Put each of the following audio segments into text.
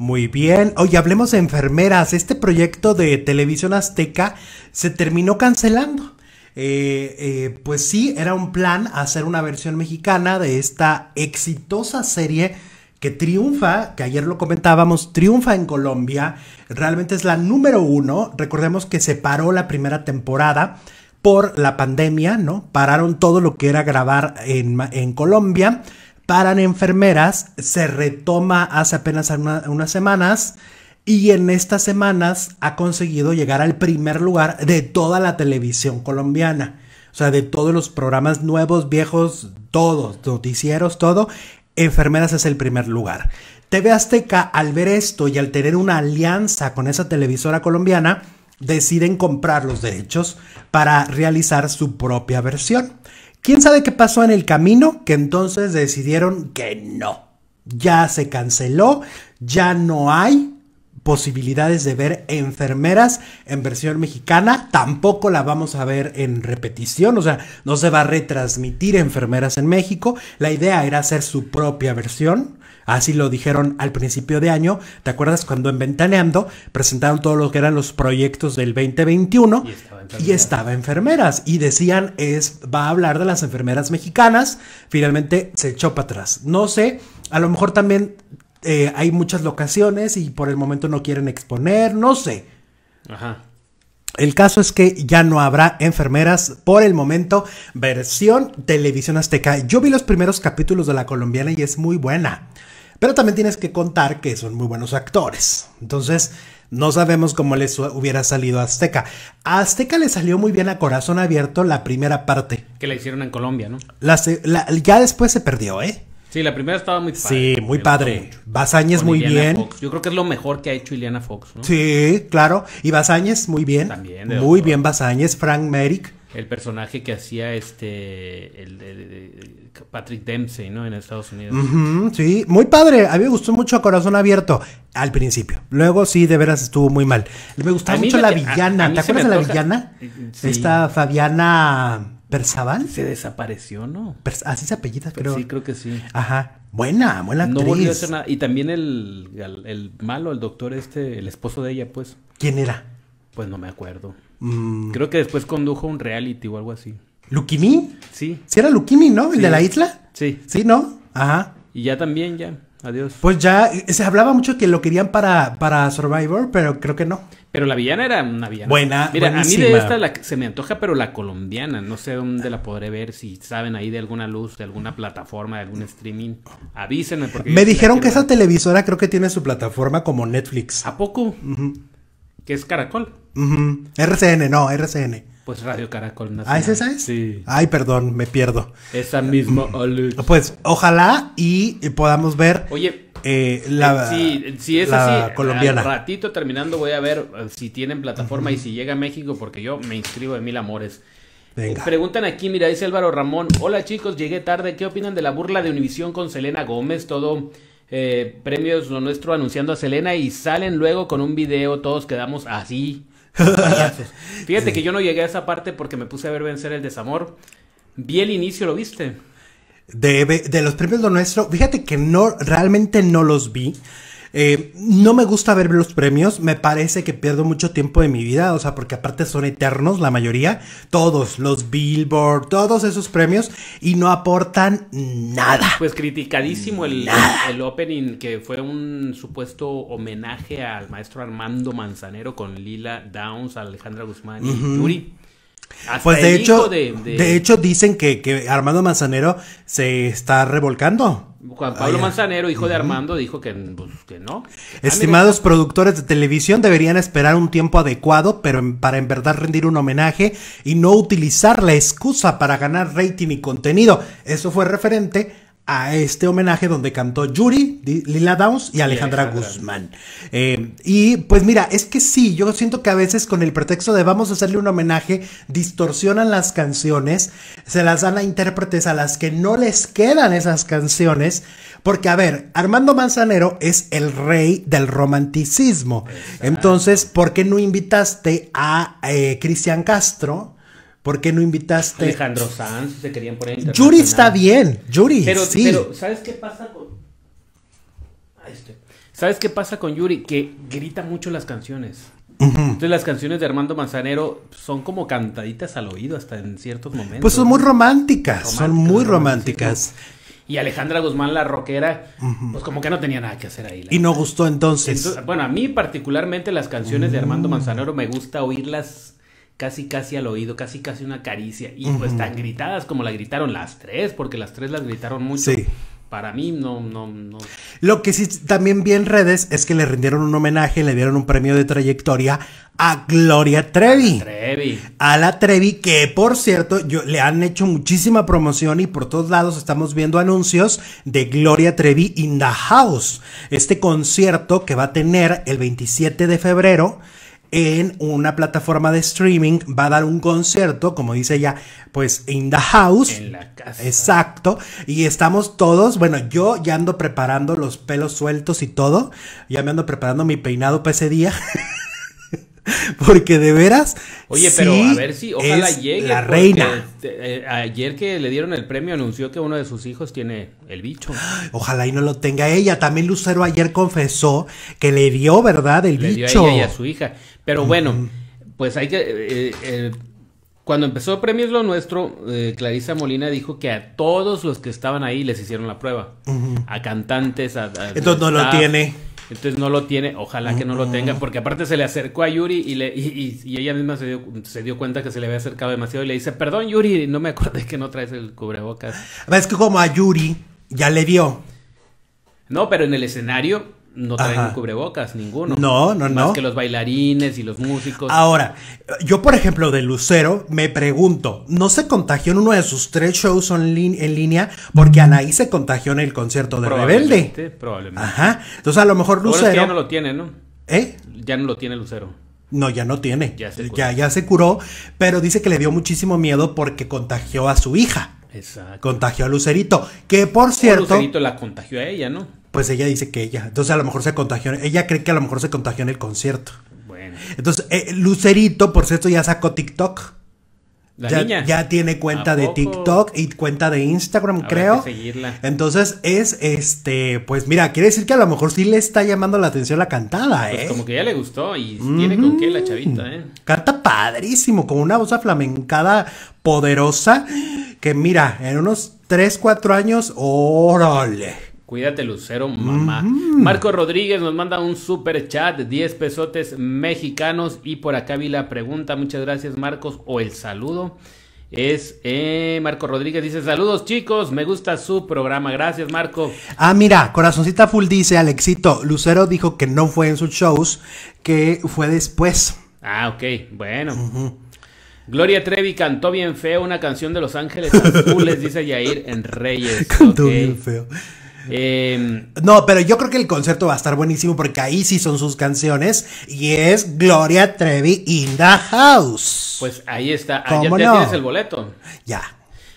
Muy bien. Hoy hablemos de enfermeras. Este proyecto de Televisión Azteca se terminó cancelando. Eh, eh, pues sí, era un plan hacer una versión mexicana de esta exitosa serie que triunfa, que ayer lo comentábamos, triunfa en Colombia, realmente es la número uno, recordemos que se paró la primera temporada por la pandemia, ¿no? Pararon todo lo que era grabar en, en Colombia, paran enfermeras, se retoma hace apenas unas semanas y en estas semanas ha conseguido llegar al primer lugar de toda la televisión colombiana. O sea, de todos los programas nuevos, viejos, todos, noticieros, todo, Enfermeras es el primer lugar. TV Azteca, al ver esto y al tener una alianza con esa televisora colombiana, deciden comprar los derechos para realizar su propia versión. ¿Quién sabe qué pasó en el camino? Que entonces decidieron que no. Ya se canceló, ya no hay posibilidades de ver enfermeras en versión mexicana, tampoco la vamos a ver en repetición, o sea, no se va a retransmitir enfermeras en México, la idea era hacer su propia versión, Así lo dijeron al principio de año. ¿Te acuerdas cuando en Ventaneando presentaron todos los que eran los proyectos del 2021? Y estaba, enfermeras. Y decían, es, va a hablar de las enfermeras mexicanas. Finalmente se echó para atrás. No sé, a lo mejor también eh, hay muchas locaciones y por el momento no quieren exponer, no sé. Ajá. El caso es que ya no habrá enfermeras por el momento, versión televisión azteca. Yo vi los primeros capítulos de la colombiana y es muy buena. Pero también tienes que contar que son muy buenos actores. Entonces, no sabemos cómo les hubiera salido Azteca. A Azteca le salió muy bien a corazón abierto la primera parte. Que la hicieron en Colombia, ¿no? ya después se perdió, ¿eh? Sí, la primera estaba muy padre. Sí, muy padre. Basáñez muy bien. Yo creo que es lo mejor que ha hecho Ileana Fox, ¿no? Sí, claro. Y Basáñez muy bien. También. muy bien Basáñez, Frank Merrick. El personaje que hacía este Patrick Dempsey, ¿no? En Estados Unidos. sí, muy padre. A mí me gustó mucho Corazón Abierto al principio. Luego sí, de veras estuvo muy mal. Me gustó mucho la villana. ¿Te acuerdas de la villana? Sí. Esta Fabiana ¿Persaval? Se desapareció, ¿no? así se apellida, pues creo. Sí, creo que sí. Ajá. Buena, buena actriz. No volvió a nada. Y también el, el, malo, el doctor este, el esposo de ella, pues. ¿Quién era? Pues no me acuerdo. Mm. Creo que después condujo un reality o algo así. ¿Lukimi? Sí. Sí era Lukimi, ¿no? ¿El de la isla? Sí. Sí, ¿no? Ajá. Y ya también, ya. Adiós. Pues ya eh, se hablaba mucho que lo querían para, para Survivor, pero creo que no. Pero la villana era una villana. Buena. Mira, a mí de esta se me antoja, pero la colombiana. No sé dónde la podré ver. Si saben ahí de alguna luz, de alguna plataforma, de algún streaming. Avísenme. me dijeron que esa televisora creo que tiene su plataforma como Netflix. ¿A poco? Que es Caracol. RCN, no, RCN. Pues Radio Caracol ¿Ah, Nacional. ¿Ah, es esa? Sí. Ay, perdón, me pierdo. Esa mismo, oh, Pues ojalá y eh, podamos ver. Oye. Eh, eh, la, si, es así, colombiana. ratito terminando voy a ver si tienen plataforma y si llega a México, porque yo me inscribo en mil amores. Venga. Preguntan aquí, mira, dice Álvaro Ramón, hola chicos, llegué tarde, ¿qué opinan de la burla de Univisión con Selena Gómez? Todo premios lo nuestro anunciando a Selena y salen luego con un video, todos quedamos así. Fíjate que yo no llegué a esa parte porque me puse a ver vencer el desamor. Vi el inicio, ¿lo viste? De, de los premios lo nuestro, fíjate que no, realmente no los vi. Eh, no me gusta ver los premios, me parece que pierdo mucho tiempo de mi vida, o sea, porque aparte son eternos la mayoría, todos, los Billboard, todos esos premios, y no aportan nada. Pues criticadísimo el, opening, que fue un supuesto homenaje al maestro Armando Manzanero con Lila Downs, Alejandra Guzmán y Yuri pues de hecho, de, hecho dicen que, que, Armando Manzanero se está revolcando. Juan Pablo Manzanero, hijo de Armando, dijo que, pues, no. Ah, Estimados productores de televisión deberían esperar un tiempo adecuado, pero para en verdad rendir un homenaje y no utilizar la excusa para ganar rating y contenido. Eso fue referente a este homenaje donde cantó Yuri, Lila Downs y Alejandra, Guzmán. Eh, y pues mira, es que sí, yo siento que a veces con el pretexto de vamos a hacerle un homenaje, distorsionan las canciones, se las dan a intérpretes a las que no les quedan esas canciones, porque a ver, Armando Manzanero es el rey del romanticismo. Entonces, ¿por qué no invitaste a eh, Cristian Castro? ¿Por qué no invitaste? Alejandro Sanz, se querían poner Yuri está bien, Yuri. Pero, sí. pero ¿sabes qué pasa con. Ahí ¿Sabes qué pasa con Yuri? Que grita mucho las canciones. Entonces las canciones de Armando Manzanero son como cantaditas al oído hasta en ciertos momentos. Pues son muy románticas, son muy románticas. Y Alejandra Guzmán, la rockera, pues como que no tenía nada que hacer ahí. Y no gustó entonces. bueno, a mí particularmente las canciones de Armando mm. Manzanero me gusta oírlas casi casi al oído, casi casi una caricia. Y pues tan gritadas como la gritaron las tres, porque las tres las gritaron mucho. Sí. Para mí, no, no, no. Lo que sí también vi en redes es que le rindieron un homenaje, le dieron un premio de trayectoria a Gloria Trevi. A Trevi. A la Trevi, que por cierto, yo, le han hecho muchísima promoción y por todos lados estamos viendo anuncios de Gloria Trevi in the house. Este concierto que va a tener el 27 de febrero en una plataforma de streaming, va a dar un concierto, como dice ella, pues in the house. En la casa. Exacto. Y estamos todos, bueno, yo ya ando preparando los pelos sueltos y todo, ya me ando preparando mi peinado para ese día. Porque de veras. Oye, pero a ver si ojalá llegue. La reina. Eh, ayer que le dieron el premio anunció que uno de sus hijos tiene el bicho. Ojalá y no lo tenga ella. También Lucero ayer confesó que le dio, ¿verdad? El le bicho. Dio a ella y a su hija. Pero bueno, pues hay que... Eh, eh, eh, cuando empezó Premios Lo Nuestro, Clarisa Molina dijo que a todos los que estaban ahí les hicieron la prueba. A cantantes, a... Entonces no lo tiene. Entonces no lo tiene, ojalá que no lo tenga, porque aparte se le acercó a Yuri y, le, ella misma se dio, se dio, cuenta que se le había acercado demasiado y le dice, perdón Yuri, no me acordé que no traes el cubrebocas. Es que como a Yuri ya le dio. No, pero en el escenario no traen cubrebocas, ninguno. No, no, no. Más que los bailarines y los músicos. Ahora, yo por ejemplo de Lucero me pregunto, ¿no se contagió en uno de sus tres shows en, en línea? Porque mm. Anaí se contagió en el concierto de Rebelde. Probablemente. Ajá. Entonces a lo mejor Lucero... Es ya no lo tiene, ¿no? ¿Eh? Ya no lo tiene Lucero. No, ya no tiene. Ya se, curó. Ya, se curó, pero dice que le dio muchísimo miedo porque contagió a su hija. Exacto. Contagió a Lucerito, que por cierto... Lucerito la contagió a ella, ¿no? pues ella dice que ella. Entonces a lo mejor se contagió. Ella cree que a lo mejor se contagió en el concierto. Bueno. Entonces, eh, Lucerito, por cierto, ya sacó TikTok. ¿La ya, niña? ya, tiene cuenta de TikTok y cuenta de Instagram, creo. Que seguirla. Entonces es este, pues mira, quiere decir que a lo mejor sí le está llamando la atención la cantada, pues ¿eh? Como que ya le gustó y tiene con qué la chavita, ¿eh? Canta padrísimo, con una voz aflamencada poderosa que mira, en unos 3, 4 años, órale Cuídate, Lucero, mamá. Marco Rodríguez nos manda un super chat, 10 pesotes mexicanos. Y por acá vi la pregunta, muchas gracias, Marcos, o el saludo. Es eh, Marco Rodríguez, dice: Saludos, chicos, me gusta su programa. Gracias, Marco. Ah, mira, Corazoncita Full dice: Alexito, Lucero dijo que no fue en sus shows, que fue después. Ah, ok, bueno. Gloria Trevi cantó bien feo una canción de Los Ángeles Azules, dice Yair en Reyes. Cantó bien feo. Em, no, pero yo creo que el concierto va a estar buenísimo porque ahí sí son sus canciones y es Gloria Trevi in the house. Pues ahí está. Ah, ya, tienes el boleto. Ya.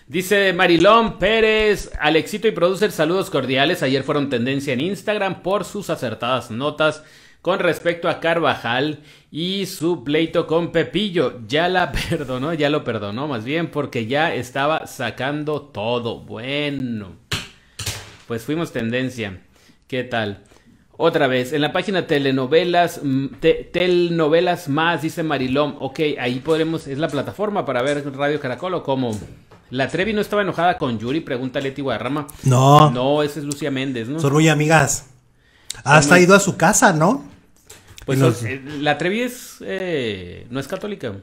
Dice Marilón Pérez, Alexito y producer, saludos cordiales. Ayer fueron tendencia en Instagram por sus acertadas notas con respecto a Carvajal y su pleito con Pepillo. Ya la perdonó, ya lo perdonó más bien porque ya estaba sacando todo. Bueno pues fuimos tendencia. ¿Qué tal? Otra vez, en la página telenovelas, mm, telenovelas más, dice Marilom. Ok, ahí podremos, es la plataforma para ver Radio Caracol o cómo. La Trevi no estaba enojada con Yuri, pregunta Leti Guadarrama. No. No, esa es Lucía Méndez, ¿no? Son muy amigas. hasta ido a su casa, ¿no? Pues eh, la Trevi es, eh, no es católica.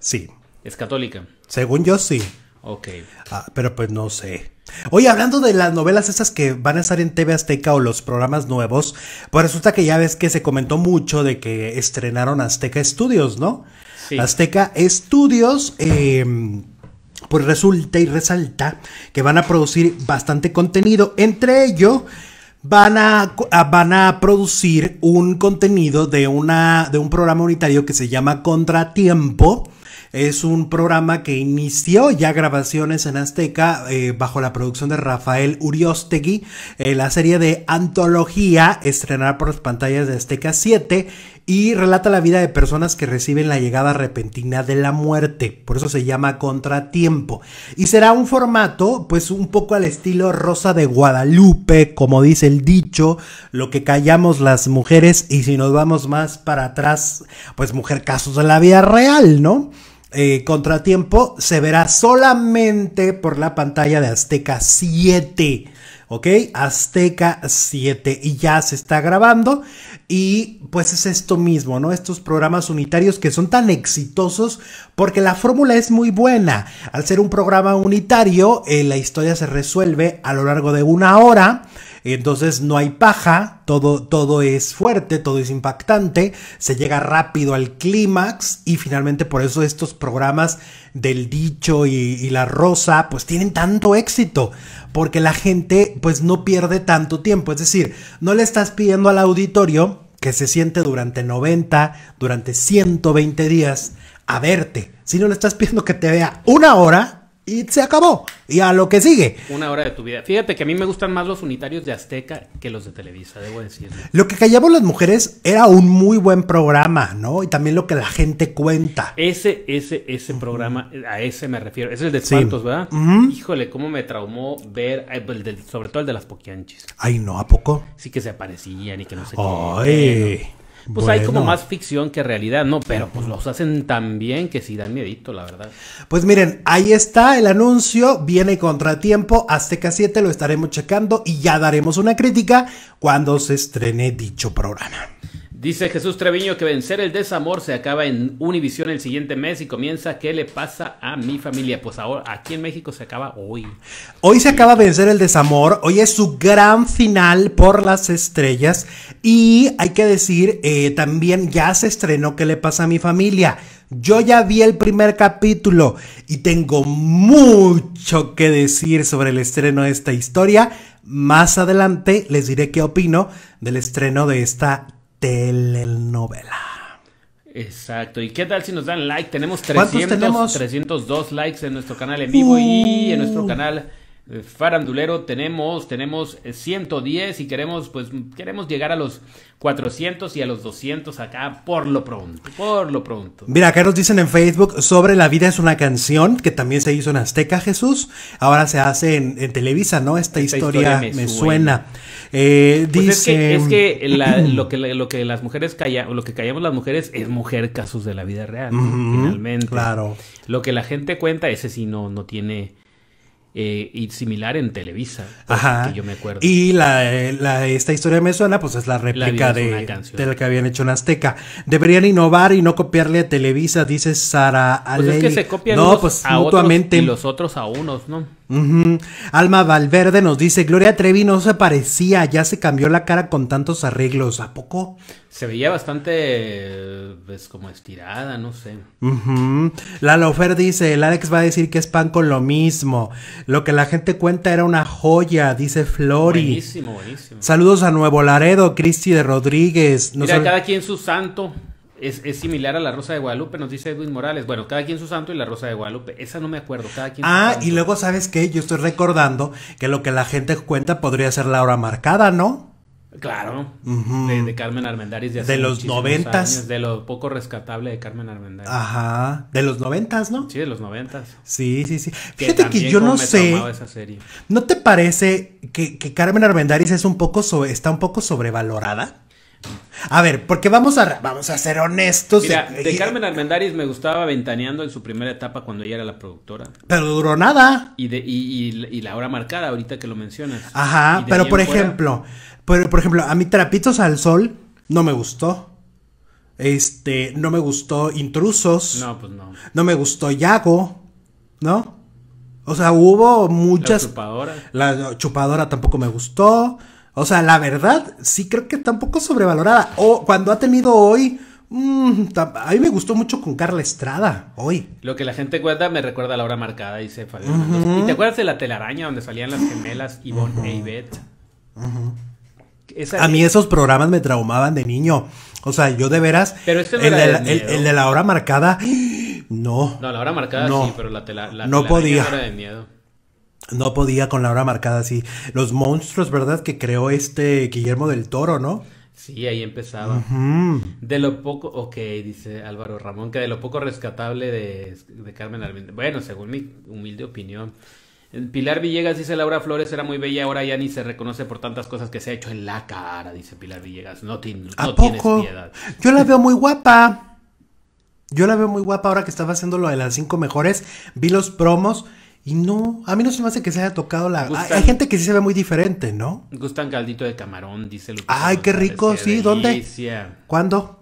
Sí. Es católica. Según yo, sí. Ok. Ah, pero pues no sé. Oye, hablando de las novelas esas que van a estar en TV Azteca o los programas nuevos, pues resulta que ya ves que se comentó mucho de que estrenaron Azteca Studios, ¿no? Azteca Studios, em, pues resulta y resalta que van a producir bastante contenido. Entre ello, van a, ah, van a producir un contenido de, una, de un programa unitario que se llama Contratiempo es un programa que inició ya grabaciones en Azteca eh, bajo la producción de Rafael Uriostegui. Eh, la serie de antología estrenada por las pantallas de Azteca 7 y relata la vida de personas que reciben la llegada repentina de la muerte, por eso se llama Contratiempo. Y será un formato pues un poco al estilo Rosa de Guadalupe, como dice el dicho, lo que callamos las mujeres y si nos vamos más para atrás, pues mujer casos de la vida real, ¿no? Eh, contratiempo se verá solamente por la pantalla de Azteca 7 ¿ok? Azteca 7 y ya se está grabando y pues es esto mismo, ¿no? Estos programas unitarios que son tan exitosos porque la fórmula es muy buena. Al ser un programa unitario, eh, la historia se resuelve a lo largo de una hora entonces no hay paja, todo, todo es fuerte, todo es impactante, se llega rápido al clímax y finalmente por eso estos programas del dicho y, y la rosa pues tienen tanto éxito, porque la gente pues no pierde tanto tiempo, es decir, no le estás pidiendo al auditorio que se siente durante 90, durante 120 días a verte, sino le estás pidiendo que te vea una hora, y se acabó. Y a lo que sigue. Una hora de tu vida. Fíjate que a mí me gustan más los unitarios de Azteca que los de Televisa, debo decir. Lo que callamos las mujeres era un muy buen programa, ¿no? Y también lo que la gente cuenta. Ese, ese, ese programa, a ese me refiero. Es el de espantos, ¿verdad? Híjole, cómo me traumó ver, eh, sobre todo el de las poquianchis. Ay, no, ¿a poco? Sí que se aparecían y que no sé Ay pues hay como más ficción que realidad, ¿no? Pero pues los hacen tan bien que sí dan miedito, la verdad. Pues miren, ahí está el anuncio, viene contratiempo, Azteca 7 lo estaremos checando y ya daremos una crítica cuando se estrene dicho programa. Dice Jesús Treviño que vencer el desamor se acaba en Univisión el siguiente mes y comienza ¿Qué le pasa a mi familia? Pues ahora aquí en México se acaba hoy. Hoy se acaba vencer el desamor, hoy es su gran final por las estrellas y hay que decir eh, también ya se estrenó ¿Qué le pasa a mi familia? Yo ya vi el primer capítulo y tengo mucho que decir sobre el estreno de esta historia. Más adelante les diré qué opino del estreno de esta telenovela. Exacto. ¿Y qué tal si nos dan like? Tenemos 300, 302 likes en nuestro canal en vivo y en nuestro uh. canal eh, farandulero tenemos tenemos 110 eh, y queremos pues queremos llegar a los 400 y a los 200 acá por lo pronto por lo pronto mira acá nos dicen en Facebook sobre la vida es una canción que también se hizo en Azteca Jesús ahora se hace en, Televisa no esta, historia, me, suena, dice eh, pues es que, lo que lo que las mujeres calla lo que callamos las mujeres es mujer casos de la vida real finalmente claro lo que la gente cuenta ese sí no no tiene eh, y similar en Televisa. Ajá. Que yo me acuerdo. Y la, esta historia me suena, pues es la réplica de, la que habían hecho en Azteca. Deberían innovar y no copiarle a Televisa, dice Sara pues es que se copian pues, y los otros a unos, ¿no? Alma Valverde nos dice, Gloria Trevi no se parecía, ya se cambió la cara con tantos arreglos, ¿a poco? Se veía bastante, pues, como estirada, no sé. La Lofer dice, el Alex va a decir que es pan con lo mismo, lo que la gente cuenta era una joya, dice Flori. Buenísimo, buenísimo. Saludos a Nuevo Laredo, Cristi de Rodríguez. Mira, cada quien su santo. Es, similar a la Rosa de Guadalupe, nos dice Edwin Morales. Bueno, cada quien su santo y la Rosa de Guadalupe. Esa no me acuerdo, cada quien Ah, y luego, ¿sabes qué? Yo estoy recordando que lo que la gente cuenta podría ser la hora marcada, ¿no? Claro, de, Carmen Armendáriz de, de los noventas. De lo poco rescatable de Carmen Armendáriz. Ajá, de los noventas, ¿no? Sí, de los noventas. Sí, sí, sí. Fíjate que, yo no sé. ¿No te parece que, Carmen Armendáriz es un poco está un poco sobrevalorada? A ver, porque vamos a, vamos a ser honestos. Mira, eh, de Carmen Armendáriz me gustaba ventaneando en su primera etapa cuando ella era la productora. Pero duró nada. Y, la hora marcada, ahorita que lo mencionas. Ajá, pero por ejemplo, por, ejemplo, a mí Trapitos al Sol no me gustó. Este, no me gustó Intrusos. No, pues no. No me gustó Yago, ¿no? O sea, hubo muchas... La chupadora. La chupadora tampoco me gustó. O sea, la verdad, sí creo que está un poco sobrevalorada. O cuando ha tenido hoy. Mm, a mí me gustó mucho con Carla Estrada hoy. Lo que la gente cuenta me recuerda a la hora marcada, dice Fabián. ¿Y te acuerdas de la telaraña donde salían las gemelas Ivonne e y a mí esos programas me traumaban de niño. O sea, yo de veras. Pero este no el, de la, el, de la hora marcada. No. No, la hora marcada sí, pero la, no telaraña podía. No de miedo. No podía con la hora marcada así. Los monstruos, ¿verdad? Que creó este Guillermo del Toro, ¿no? Sí, ahí empezaba. De lo poco, ok, dice Álvaro Ramón, que de lo poco rescatable de, Carmen Almendra. Bueno, según mi humilde opinión. Pilar Villegas dice Laura Flores era muy bella, ahora ya ni se reconoce por tantas cosas que se ha hecho en la cara, dice Pilar Villegas. No, tiene no ¿A poco? tienes piedad. Yo la veo muy guapa. Yo la veo muy guapa ahora que estaba haciendo lo de las cinco mejores. Vi los promos y no, a mí no se me hace que se haya tocado la. hay, gente que sí se ve muy diferente, ¿no? Gustan caldito de camarón, dice Lupita. Ay, qué rico, sí, ¿dónde? ¿Cuándo?